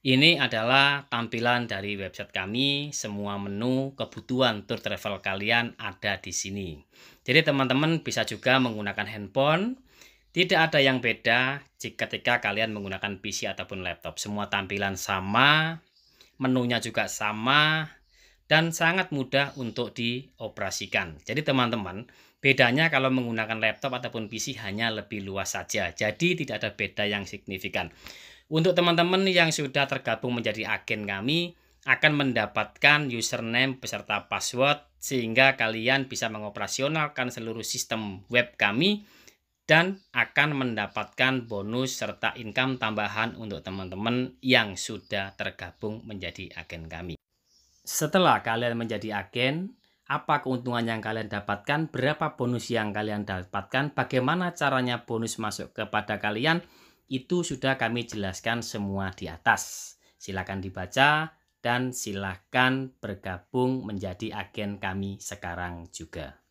Ini adalah tampilan dari website kami, semua menu kebutuhan tour travel kalian ada di sini. Jadi teman-teman bisa juga menggunakan handphone, tidak ada yang beda jika ketika kalian menggunakan PC ataupun laptop. Semua tampilan sama, menunya juga sama, dan sangat mudah untuk dioperasikan. Jadi teman-teman, bedanya kalau menggunakan laptop ataupun PC hanya lebih luas saja. Jadi tidak ada beda yang signifikan. Untuk teman-teman yang sudah tergabung menjadi agen kami, akan mendapatkan username beserta password sehingga kalian bisa mengoperasionalkan seluruh sistem web kami dan akan mendapatkan bonus serta income tambahan untuk teman-teman yang sudah tergabung menjadi agen kami. Setelah kalian menjadi agen, apa keuntungan yang kalian dapatkan, berapa bonus yang kalian dapatkan, bagaimana caranya bonus masuk kepada kalian, itu sudah kami jelaskan semua di atas. Silakan dibaca dan silakan bergabung menjadi agen kami sekarang juga.